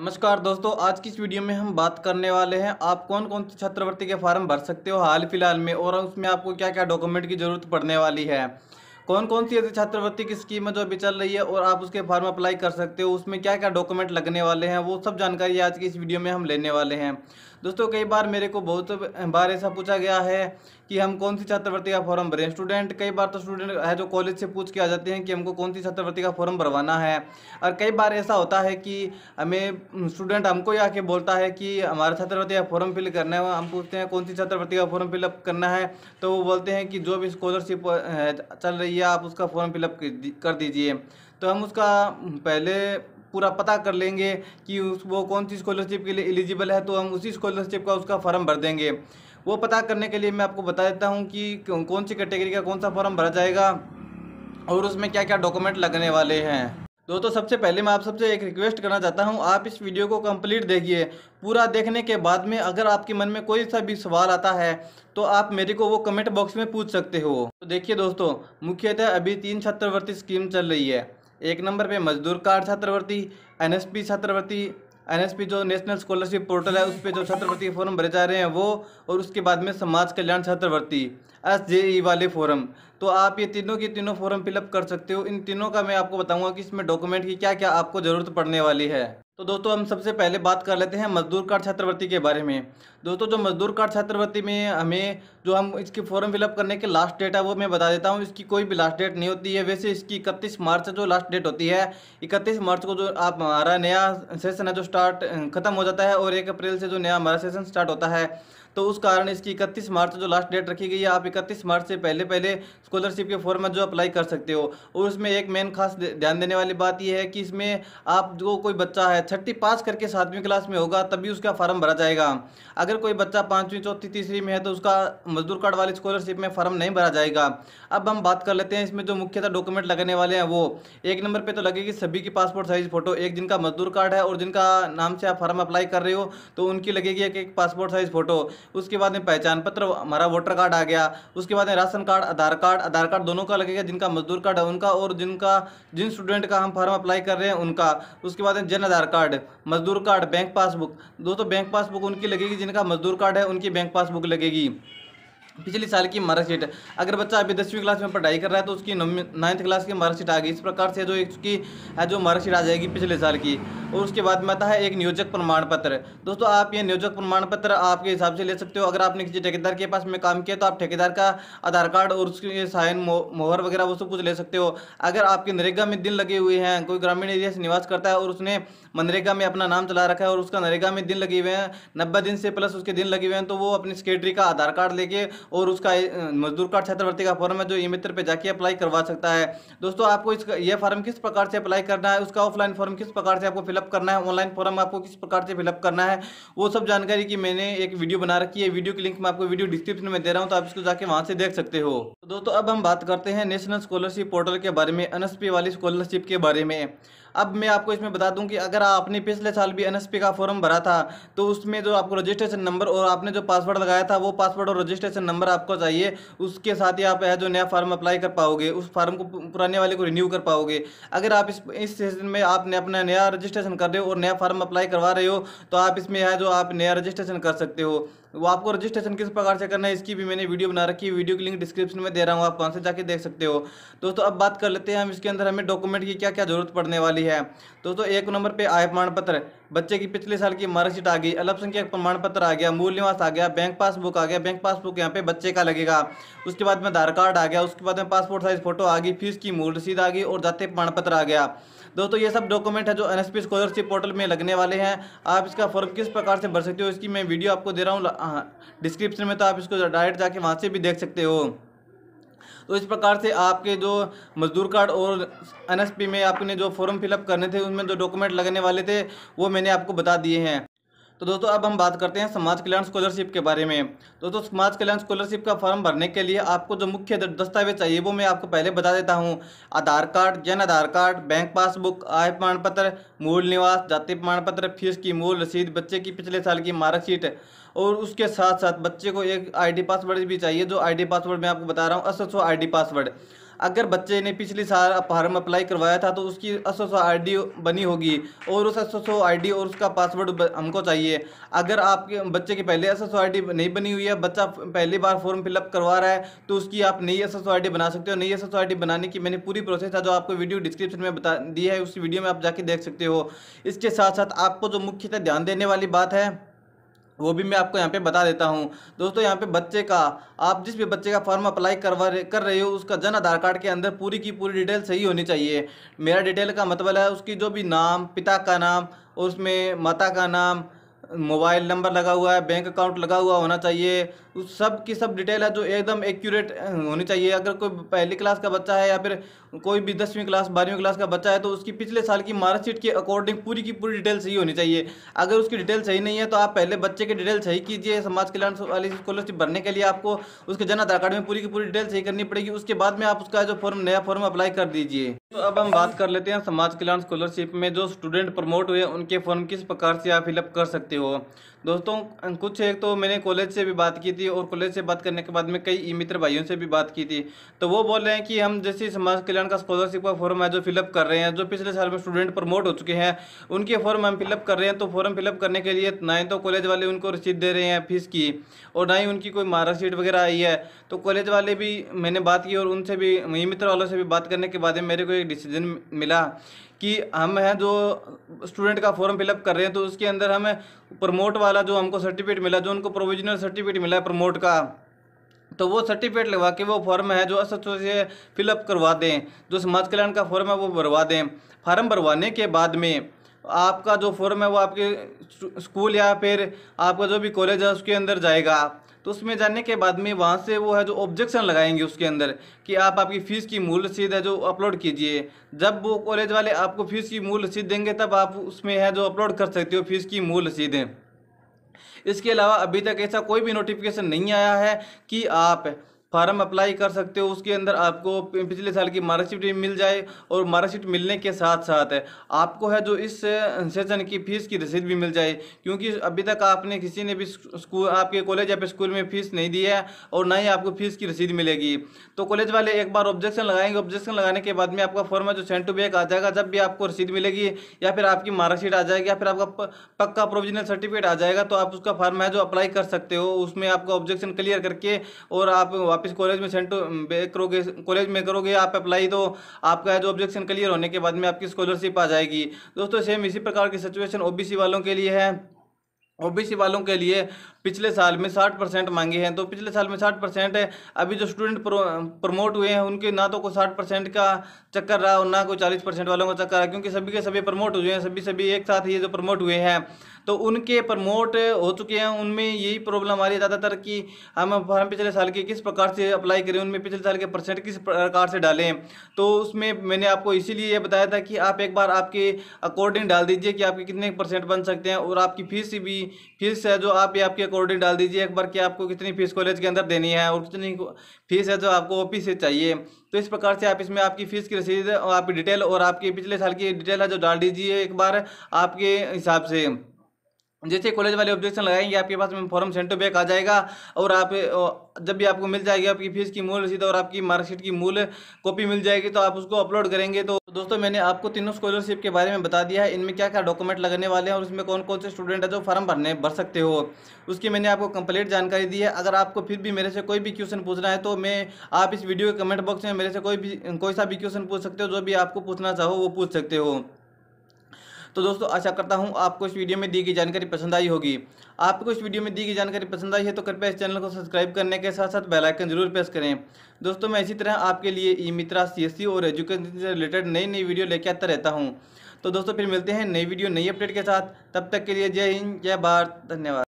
नमस्कार दोस्तों आज की इस वीडियो में हम बात करने वाले हैं आप कौन कौन से छात्रवृत्ति के फॉर्म भर सकते हो हाल फिलहाल में और उसमें आपको क्या क्या डॉक्यूमेंट की ज़रूरत पड़ने वाली है कौन कौन सी ऐसी छात्रवृत्ति की स्कीम है जो अभी चल रही है और आप उसके फॉर्म अप्लाई कर सकते हो उसमें क्या क्या डॉक्यूमेंट लगने वाले हैं वो सब जानकारी आज की इस वीडियो में हम लेने वाले हैं दोस्तों कई बार मेरे को बहुत बार ऐसा पूछा गया है कि हम कौन सी छात्रवृत्ति का फॉर्म भरें स्टूडेंट कई बार तो स्टूडेंट है जो कॉलेज से पूछ के आ जाते हैं कि हमको कौन सी छात्रवृत्ति का फॉर्म भरवाना है और कई बार ऐसा होता है कि हमें हम्म, स्टूडेंट हमको ही आके बोलता है कि हमारा छात्रवृत्ति का फॉर्म फिल करना है हम पूछते हैं कौन सी छात्रवृत्ति का फॉर्म फिलअप करना है तो वो बोलते हैं कि जो भी स्कॉलरशिप चल रही है आप उसका फॉर्म फिलअप कर दीजिए तो हम उसका हम्म, पहले पूरा पता कर लेंगे कि उस वो कौन सी स्कॉलरशिप के लिए एलिजिबल है तो हम उसी स्कॉलरशिप का उसका फॉर्म भर देंगे वो पता करने के लिए मैं आपको बता देता हूँ कि कौन सी कैटेगरी का कौन सा फॉर्म भरा जाएगा और उसमें क्या क्या डॉक्यूमेंट लगने वाले हैं दोस्तों सबसे पहले मैं आप सबसे एक रिक्वेस्ट करना चाहता हूं आप इस वीडियो को कंप्लीट देखिए पूरा देखने के बाद में अगर आपके मन में कोई सा भी सवाल आता है तो आप मेरे को वो कमेंट बॉक्स में पूछ सकते हो तो देखिए दोस्तों मुख्यतः अभी तीन छात्रवृत्ति स्कीम चल रही है एक नंबर पे मजदूर कार्ड छात्रवृत्ति एनएसपी छात्रवृत्ति एनएसपी जो नेशनल स्कॉलरशिप पोर्टल है उस पर जो छात्रवृत्ति फॉर्म भरे जा रहे हैं वो और उसके बाद में समाज कल्याण छात्रवृत्ति एस जे ई वाले फॉर्म तो आप ये तीनों की तीनों फॉर्म फिलअप कर सकते हो इन तीनों का मैं आपको बताऊंगा कि इसमें डॉक्यूमेंट की क्या क्या आपको ज़रूरत पड़ने वाली है तो दोस्तों हम सबसे पहले बात कर लेते हैं मजदूर कार्ड छात्रवृत्ति के बारे में दोस्तों जो मजदूर कार्ड छात्रवृत्ति में हमें जो हम इसकी फॉर्म फिलअप करने के लास्ट डेट है वो मैं बता देता हूँ इसकी कोई भी लास्ट डेट नहीं होती है वैसे इसकी इकतीस मार्च जो लास्ट डेट होती है इकतीस मार्च को जो आप हमारा नया सेशन है जो स्टार्ट खत्म हो जाता है और एक अप्रैल से जो नया हमारा सेशन स्टार्ट होता है तो उस कारण इसकी इकतीस मार्च जो लास्ट डेट रखी गई है आप इकतीस मार्च से पहले पहले स्कॉलरशिप के फॉर्म में जो अप्लाई कर सकते हो और उसमें एक मेन खास ध्यान देने वाली बात यह है कि इसमें आप जो कोई बच्चा है छठी पास करके सातवीं क्लास में होगा तभी उसका फॉर्म भरा जाएगा अगर कोई बच्चा पाँचवीं चौथी तीसरी में है तो उसका मजदूर कार्ड वाली स्कॉलरशिप में फॉर्म नहीं भरा जाएगा अब हम बात कर लेते हैं इसमें जो मुख्यतः डॉक्यूमेंट लगने वाले हैं वो एक नंबर पर तो लगेगी सभी की पासपोर्ट साइज़ फ़ोटो एक जिनका मजदूर कार्ड है और जिनका नाम से आप फॉर्म अप्लाई कर रहे हो तो उनकी लगेगी एक एक पासपोर्ट साइज़ फ़ोटो उसके बाद में पहचान पत्र हमारा वोटर कार्ड आ गया उसके बाद में ration card Aadhaar card Aadhaar card दोनों का लगेगा जिनका मजदूर कार्ड है उनका और जिनका जिन स्टूडेंट का हम फॉर्म अप्लाई कर रहे हैं उनका उसके बाद में जन आधार कार्ड मजदूर कार्ड बैंक पासबुक दोस्तों बैंक पासबुक उनकी लगेगी जिनका मजदूर कार्ड है उनकी बैंक पासबुक लगेगी पिछले साल की मार्कशीट अगर बच्चा अभी दसवीं क्लास में पढ़ाई कर रहा है तो उसकी नाइन्थ क्लास की मार्कशीट आ गई इस प्रकार से जो इसकी जो मार्कशीट आ जाएगी पिछले साल की और उसके बाद में आता है एक नियोजक प्रमाण पत्र दोस्तों आप ये नियोजक प्रमाण पत्र आपके हिसाब से ले सकते हो अगर आपने किसी ठेकेदार के पास में काम किया तो आप ठेकेदार का आधार कार्ड और उसके साइन मोहर वगैरह वो सब कुछ ले सकते हो अगर आपके नरेगा में दिन लगे हुए हैं कोई ग्रामीण एरिया से निवास करता है और उसने मनरेगा में अपना नाम चला रखा है और उसका नरेगा में दिन लगे हुए हैं नब्बे दिन से प्लस उसके दिन लगे हुए हैं तो वो अपनी सेक्रेटरी का आधार कार्ड लेके और उसका मजदूर कार्ड छात्रवृत्ति का फॉर्म है जो ई मित्र पर जाके अप्लाई करवा सकता है दोस्तों आपको इस ये फॉर्म किस प्रकार से अप्लाई करना है उसका ऑफलाइन फॉर्म किस प्रकार से आपको फिलअप करना है ऑनलाइन फॉर्म आपको किस प्रकार से फिलअप करना है वो सब जानकारी की मैंने एक वीडियो बना रखी है वीडियो की लिंक मैं आपको वीडियो डिस्क्रिप्शन में दे रहा हूँ तो आप इसको जाके वहाँ से देख सकते हो दोस्तों अब हम बात करते हैं नेशनल स्कॉलरशिप पोर्टल के बारे में एनएसपी वाली स्कॉलरशिप के बारे में अब मैं आपको इसमें बता दूं कि अगर आपने पिछले साल भी एनएसपी का फॉर्म भरा था तो उसमें जो आपको रजिस्ट्रेशन नंबर और आपने जो पासवर्ड लगाया था वो पासवर्ड और रजिस्ट्रेशन नंबर आपको चाहिए उसके साथ ही आप है जो नया फार्म अप्लाई कर पाओगे उस फार्म को पुराने वाले को रिन्यू कर पाओगे अगर आप इस इस सेशन में आपने अपना नया रजिस्ट्रेशन कर रहे हो और नया फार्म अप्लाई करवा रहे हो तो आप इसमें है जो आप नया रजिस्ट्रेशन कर सकते हो वो आपको रजिस्ट्रेशन किस प्रकार से करना है इसकी भी मैंने वीडियो बना रखी है वीडियो की लिंक डिस्क्रिप्शन में दे रहा हूँ आप वहाँ से जाके देख सकते हो दोस्तों अब बात कर लेते हैं हम इसके अंदर हमें डॉक्यूमेंट की क्या क्या जरूरत पड़ने वाली है दोस्तों एक नंबर पर आय प्रमाण पत्र बच्चे की पिछले साल की मार्कशीट आ गई अल्पसंख्यक प्रमाण पत्र आ गया मूल निवास आ गया बैंक पासबुक आ गया बैंक पासबुक यहाँ पे बच्चे का लगेगा उसके बाद में आधार कार्ड आ गया उसके बाद में पासपोर्ट साइज फोटो आ गई फीस की मूल रसीद आ गई और जाते प्रमाण पत्र आ गया दोस्तों ये सब डॉक्यूमेंट है जो एन स्कॉलरशिप पोर्टल में लगने वाले हैं आप इसका फॉर्म किस प्रकार से भर सकते हो इसकी मैं वीडियो आपको दे रहा हूँ हाँ, डिस्क्रिप्शन में तो आप इसको डायरेक्ट जाके वहाँ से भी देख सकते हो तो इस प्रकार से आपके जो मजदूर कार्ड और एनएसपी में आपने जो फॉर्म फिलअप करने थे उनमें जो डॉक्यूमेंट लगने वाले थे वो मैंने आपको बता दिए हैं तो दोस्तों अब हम बात करते हैं समाज कल्याण स्कॉलरशिप के बारे में दोस्तों समाज कल्याण स्कॉलरशिप का फॉर्म भरने के लिए आपको जो मुख्य दस्तावेज चाहिए वो मैं आपको पहले बता देता हूँ Aadhaar card Jan Aadhaar card bank passbook आय प्रमाण पत्र मूल निवास जाति प्रमाण पत्र फीस की मूल रसीद बच्चे की पिछले साल की मार्कशीट और उसके साथ साथ बच्चे को एक आई पासवर्ड भी चाहिए जो आई पासवर्ड मैं आपको बता रहा हूँ असो आई पासवर्ड अगर बच्चे ने पिछले साल फार्म अप्लाई करवाया था तो उसकी एस एस बनी होगी और उस एस एस और उसका पासवर्ड हमको चाहिए अगर आपके बच्चे की पहले एस एस नहीं बनी हुई है बच्चा पहली बार फॉर्म फिलअप करवा रहा है तो उसकी आप नई एस एस बना सकते हो नई एस एस बनाने की मैंने पूरी प्रोसेस है जो आपको वीडियो डिस्क्रिप्शन में बता दी है उस वीडियो में आप जाके देख सकते हो इसके साथ साथ आपको जो मुख्यतः ध्यान देने वाली बात है वो भी मैं आपको यहाँ पे बता देता हूँ दोस्तों यहाँ पे बच्चे का आप जिस भी बच्चे का फॉर्म अप्लाई करवा कर रहे हो उसका जन आधार कार्ड के अंदर पूरी की पूरी डिटेल सही होनी चाहिए मेरा डिटेल का मतलब है उसकी जो भी नाम पिता का नाम उसमें माता का नाम मोबाइल नंबर लगा हुआ है बैंक अकाउंट लगा हुआ होना चाहिए उस सब की सब डिटेल है जो एकदम एक्यूरेट होनी चाहिए अगर कोई पहली क्लास का बच्चा है या फिर कोई भी दसवीं क्लास बारहवीं क्लास का बच्चा है तो उसकी पिछले साल की मार्कशीट के अकॉर्डिंग पूरी की पूरी डिटेल सही होनी चाहिए अगर उसकी डिटेल सही नहीं है तो आप पहले बच्चे की डिटेल सही कीजिए समाज कल्याण वाली स्कॉलरशिप भरने के लिए आपको उसके जन आधार कार्ड में पूरी की पूरी डिटेल सही करनी पड़ेगी उसके बाद में आप उसका जो फॉर्म नया फॉर्म अप्लाई कर दीजिए तो अब हम बात कर लेते हैं समाज कल्याण स्कॉलरशिप में जो स्टूडेंट प्रमोट हुए उनके फॉर्म किस प्रकार से आप फिलअप कर सकते हैं सकते हो दोस्तों कुछ एक तो मैंने कॉलेज से भी बात की थी और कॉलेज से बात करने के बाद में कई मित्र भाइयों से भी बात की थी तो वो बोल रहे हैं कि हम जैसे समाज कल्याण का स्कॉलरशिप का फॉर्म है जो फिलअप कर रहे हैं जो पिछले साल में स्टूडेंट प्रमोट हो चुके हैं उनके फॉर्म हम फिलअप कर रहे हैं तो फॉर्म फिलअप करने के लिए ना ही तो कॉलेज वाले उनको रसीद दे रहे हैं फीस की और ना ही उनकी कोई मार्कशीट वगैरह आई है तो कॉलेज वाले भी मैंने बात की और उनसे भी मित्र वालों से भी बात करने के बाद मेरे को एक डिसीजन मिला कि हम हैं जो स्टूडेंट का फॉर्म फिलअप कर रहे हैं तो उसके अंदर हमें प्रमोट वाला जो हमको सर्टिफिकेट मिला जो उनको प्रोविजनल सर्टिफिकेट मिला है प्रमोट का तो वो सर्टिफिकेट लगवा के वो फॉर्म है जो असो से फिलअप करवा दें जो समाज कल्याण का फॉर्म है वो भरवा दें फार्म भरवाने के बाद में आपका जो फॉर्म है वो आपके स्कूल या फिर आपका जो भी कॉलेज है उसके अंदर जाएगा तो उसमें जाने के बाद में वहाँ से वो है जो ऑब्जेक्शन लगाएंगे उसके अंदर कि आप आपकी फ़ीस की मूल रसीद है जो अपलोड कीजिए जब वो कॉलेज वाले आपको फ़ीस की मूल रसीद देंगे तब आप उसमें है जो अपलोड कर सकते हो फ़ीस की मूल रसीदें इसके अलावा अभी तक ऐसा कोई भी नोटिफिकेशन नहीं आया है कि आप फार्म अप्लाई कर सकते हो उसके अंदर आपको पिछले साल की मार्कशीट भी मिल जाए और मार्कशीट मिलने के साथ साथ है आपको है जो इस सेशन की फ़ीस की रसीद भी मिल जाए क्योंकि अभी तक आपने किसी ने भी स्कूल आपके कॉलेज या फिर स्कूल में फ़ीस नहीं दी है और ना ही आपको फ़ीस की रसीद मिलेगी तो कॉलेज वाले एक बार ऑब्जेक्शन लगाएंगे ऑब्जेक्शन लगाने के बाद में आपका फॉर्म है जो सेंड टू बैक आ जाएगा जब भी आपको रसीद मिलेगी या फिर आपकी मार्कशीट आ जाएगी या फिर आपका पक्का प्रोविजनल सर्टिफिकेट आ जाएगा तो आप उसका फॉर्म है जो अप्लाई कर सकते हो उसमें आपका ऑब्जेक्शन क्लियर करके और आप वापस कॉलेज में सेंटर करोगे कॉलेज में करोगे आप अप्लाई तो आपका जो ऑब्जेक्शन क्लियर होने के बाद में आपकी स्कॉलरशिप आ जाएगी दोस्तों सेम इसी प्रकार की सिचुएशन ओ वालों के लिए है ओ वालों के लिए पिछले साल में साठ परसेंट मांगे हैं तो पिछले साल में साठ परसेंट है अभी जो स्टूडेंट प्रमोट हुए हैं उनके ना तो को साठ परसेंट का चक्कर रहा और ना कोई चालीस परसेंट वालों का चक्कर रहा क्योंकि सभी के सभी प्रमोट हुए हैं सभी सभी एक साथ ये जो प्रमोट हुए हैं तो उनके प्रमोट हो चुके हैं उनमें यही प्रॉब्लम आ रही है ज़्यादातर कि हम फॉर्म पिछले साल के किस प्रकार से अप्लाई करें उनमें पिछले साल के परसेंट किस प्रकार से डालें तो उसमें मैंने आपको इसीलिए ये बताया था कि आप एक बार आपके अकॉर्डिंग डाल दीजिए कि आपके कितने परसेंट बन सकते हैं और आपकी फ़ीस भी फीस है जो आप आपके अकॉर्डिंग डाल दीजिए एक बार कि आपको कितनी फ़ीस कॉलेज के अंदर देनी है और कितनी फीस है जो आपको ऑफिस से चाहिए तो इस प्रकार से आप इसमें आपकी फ़ीस की रसीद आपकी डिटेल और आपके पिछले साल की डिटेल है जो डाल दीजिए एक बार आपके हिसाब से जैसे कॉलेज वाले ऑब्जेक्शन लगाएंगे आपके पास में फॉर्म सेंटर बैक आ जाएगा और आप जब भी आपको मिल जाएगी आपकी फीस की मूल रसीद और आपकी मार्कशीट की मूल कॉपी मिल जाएगी तो आप उसको अपलोड करेंगे तो दोस्तों मैंने आपको तीनों स्कॉलरशिप के बारे में बता दिया है इनमें क्या क्या डॉक्यूमेंट लगने वाले हैं और उसमें कौन कौन से स्टूडेंट है जो फॉर्म भरने भर सकते हो उसकी मैंने आपको कंप्लीट जानकारी दी है अगर आपको फिर भी मेरे से कोई भी क्वेश्चन पूछना है तो मैं आप इस वीडियो के कमेंट बॉक्स में मेरे से कोई भी कोई सा भी क्वेश्चन पूछ सकते हो जो भी आपको पूछना चाहो वो पूछ सकते हो तो दोस्तों आशा करता हूँ आपको इस वीडियो में दी गई जानकारी पसंद आई होगी आपको इस वीडियो में दी गई जानकारी पसंद आई है तो कृपया इस चैनल को सब्सक्राइब करने के साथ साथ बेलाइकन जरूर प्रेस करें दोस्तों मैं इसी तरह आपके लिए ई मित्रा सी और एजुकेशन से रिलेटेड नई नई वीडियो लेके आता रहता हूँ तो दोस्तों फिर मिलते हैं नई वीडियो नई अपडेट के साथ तब तक के लिए जय हिंद जय भारत धन्यवाद